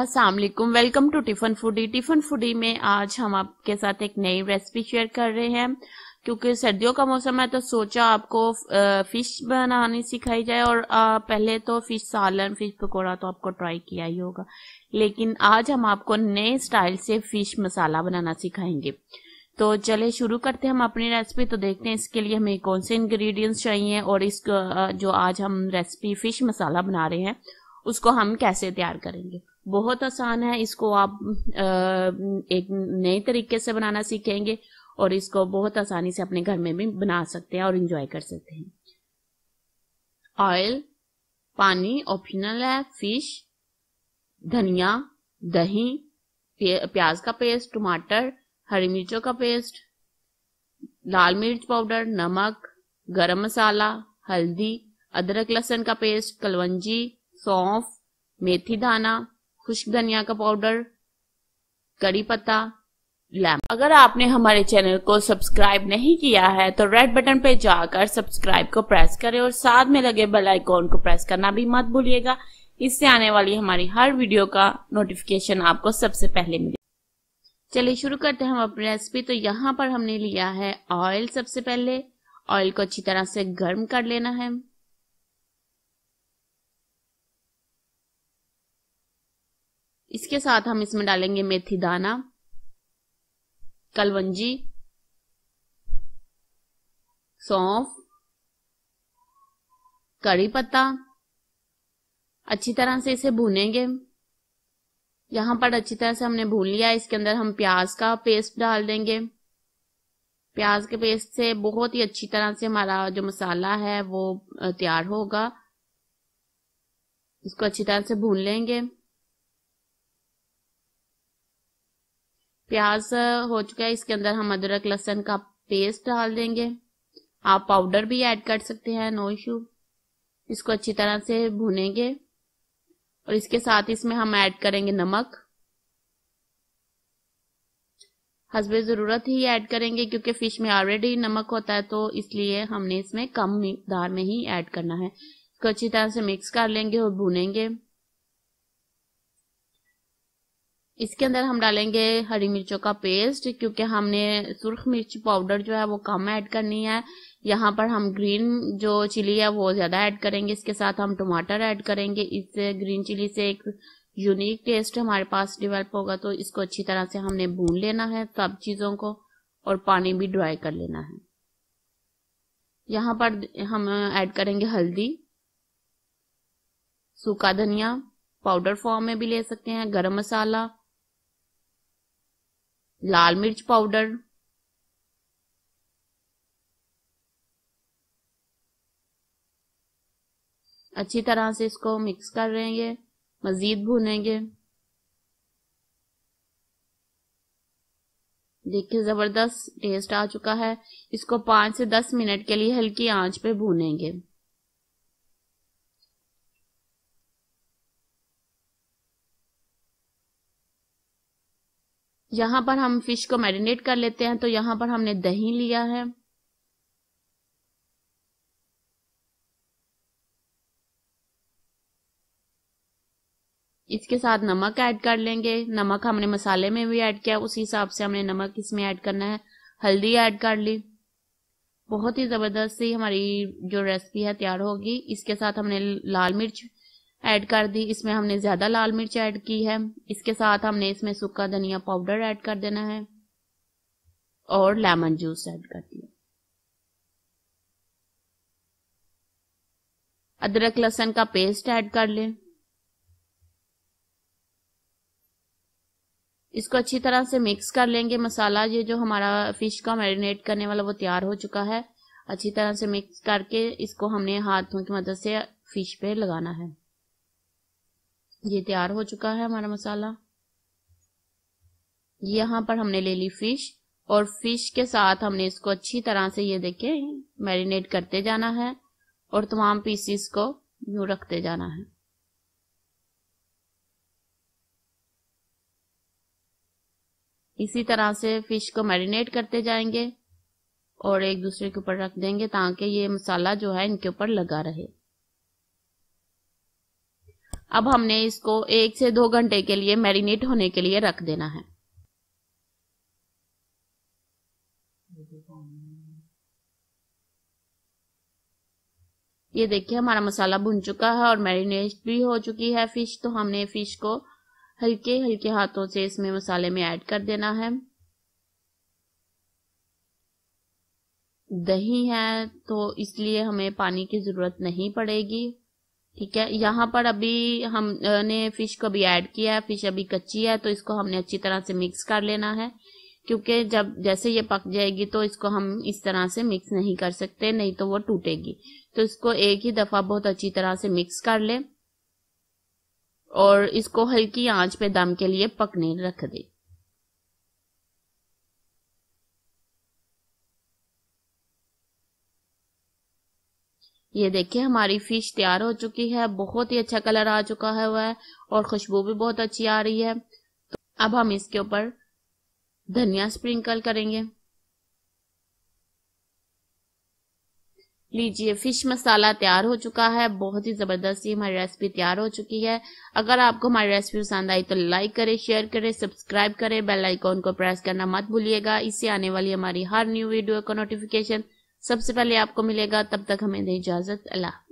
Aslam welcome to tiffin foodie tiffin foodie में आज हम आपके साथ एक नई रेसिपी शेयर कर रहे हैं क्योंकि सर्दियों का मौसम है तो सोचा आपको फिश बनानी सिखाई जाए और पहले तो फिश सालन फिश पकौड़ा तो आपको ट्राई किया ही होगा लेकिन आज हम आपको नए स्टाइल से फिश मसाला बनाना सिखाएंगे तो चले शुरू करते हैं हम अपनी रेसिपी तो देखते हैं इसके लिए हमें कौन से इंग्रेडिएंट्स चाहिए और इस जो आज हम रेसिपी फिश मसाला बना रहे हैं उसको हम कैसे तैयार करेंगे बहुत आसान है इसको आप एक नए तरीके से बनाना सीखेंगे और इसको बहुत आसानी से अपने घर में भी बना सकते हैं और इंजॉय कर सकते हैं ऑयल पानी ऑप्शनल है फिश धनिया दही प्याज का पेस्ट टमाटर हरी मिर्चों का पेस्ट लाल मिर्च पाउडर नमक गरम मसाला हल्दी अदरक लहसन का पेस्ट कलवंजी सौंफ मेथी दाना खुश्क धनिया का पाउडर करी पत्ता लैम अगर आपने हमारे चैनल को सब्सक्राइब नहीं किया है तो रेड बटन पे जाकर सब्सक्राइब को प्रेस करें और साथ में लगे बेल आइकॉन को प्रेस करना भी मत भूलिएगा इससे आने वाली हमारी हर वीडियो का नोटिफिकेशन आपको सबसे पहले मिले चलिए शुरू करते हैं हम अपनी रेसिपी तो यहाँ पर हमने लिया है ऑयल सबसे पहले ऑयल को अच्छी तरह से गर्म कर लेना है इसके साथ हम इसमें डालेंगे मेथी दाना कलवंजी सौंफ कड़ी पत्ता अच्छी तरह से इसे भूनेंगे यहाँ पर अच्छी तरह से हमने भून लिया इसके अंदर हम प्याज का पेस्ट डाल देंगे प्याज के पेस्ट से बहुत ही अच्छी तरह से हमारा जो मसाला है वो तैयार होगा इसको अच्छी तरह से भून लेंगे प्याज हो चुका है इसके अंदर हम अदरक लहसन का पेस्ट डाल देंगे आप पाउडर भी ऐड कर सकते हैं नो इशू इसको अच्छी तरह से भुनेंगे और इसके साथ इसमें हम ऐड करेंगे नमक हसब ज़रूरत ही ऐड करेंगे क्योंकि फिश में ऑलरेडी नमक होता है तो इसलिए हमने इसमें कम मकदार में ही ऐड करना है इसको अच्छी तरह से मिक्स कर लेंगे और भुनेंगे इसके अंदर हम डालेंगे हरी मिर्चों का पेस्ट क्योंकि हमने सुर्ख मिर्च पाउडर जो है वो कम ऐड करनी है यहाँ पर हम ग्रीन जो चिली है वो ज़्यादा ऐड करेंगे इसके साथ हम टमाटर ऐड करेंगे इससे ग्रीन चिली से एक यूनिक टेस्ट हमारे पास डिवेलप होगा तो इसको अच्छी तरह से हमने भून लेना है सब चीज़ों को और पानी भी ड्राई कर लेना है यहाँ पर हम ऐड करेंगे हल्दी सूखा धनिया पाउडर फॉर्म में भी ले सकते हैं गरम मसाला लाल मिर्च पाउडर अच्छी तरह से इसको मिक्स कर ये मजीद भूनेंगे देखिए जबरदस्त टेस्ट आ चुका है इसको पांच से दस मिनट के लिए हल्की आंच पे भूनेंगे यहाँ पर हम फिश को मैरिनेट कर लेते हैं तो यहाँ पर हमने दही लिया है इसके साथ नमक ऐड कर लेंगे नमक हमने मसाले में भी ऐड किया उसी हिसाब से हमने नमक इसमें ऐड करना है हल्दी ऐड कर ली बहुत ही ज़बरदस्त सी हमारी जो रेसिपी है तैयार होगी इसके साथ हमने लाल मिर्च ऐड कर दी इसमें हमने ज़्यादा लाल मिर्च ऐड की है इसके साथ हमने इसमें सूखा धनिया पाउडर ऐड कर देना है और लेमन जूस ऐड कर दिया अदरक लहसन का पेस्ट ऐड कर लें इसको अच्छी तरह से मिक्स कर लेंगे मसाला ये जो हमारा फिश का मैरिनेट करने वाला वो तैयार हो चुका है अच्छी तरह से मिक्स करके इसको हमने हाथों की मदद से फिश पे लगाना है ये तैयार हो चुका है हमारा मसाला यहाँ पर हमने ले ली फिश और फिश के साथ हमने इसको अच्छी तरह से ये देखे मैरिनेट करते जाना है और तमाम पीसीस को यू रखते जाना है इसी तरह से फिश को मैरिनेट करते जाएंगे और एक दूसरे के ऊपर रख देंगे ताकि ये मसाला जो है इनके ऊपर लगा रहे अब हमने इसको एक से दो घंटे के लिए मैरिनेट होने के लिए रख देना है ये देखिए हमारा मसाला भुन चुका है और मैरिनेट भी हो चुकी है फिश तो हमने फिश को हल्के हल्के हाथों से इसमें मसाले में ऐड कर देना है दही है तो इसलिए हमें पानी की जरूरत नहीं पड़ेगी ठीक है यहाँ पर अभी हमने फिश को भी ऐड किया है फिश अभी कच्ची है तो इसको हमने अच्छी तरह से मिक्स कर लेना है क्योंकि जब जैसे ये पक जाएगी तो इसको हम इस तरह से मिक्स नहीं कर सकते नहीं तो वो टूटेगी तो इसको एक ही दफा बहुत अच्छी तरह से मिक्स कर ले और इसको हल्की आंच पे दम के लिए पकने रख दे ये देखिए हमारी फिश तैयार हो चुकी है बहुत ही अच्छा कलर आ चुका है वह और खुशबू भी बहुत अच्छी आ रही है तो अब हम इसके ऊपर धनिया स्प्रिंकल करेंगे लीजिए फिश मसाला तैयार हो चुका है बहुत ही जबरदस्त ये हमारी रेसिपी तैयार हो चुकी है अगर आपको हमारी रेसिपी पसंद आई तो लाइक करें शेयर करें सब्सक्राइब करें बेल आइकॉन को प्रेस करना मत भूलिएगा इससे आने वाली हमारी हर न्यू वीडियो का नोटिफिकेशन सबसे पहले आपको मिलेगा तब तक हमें दे इजाजत अल्लाह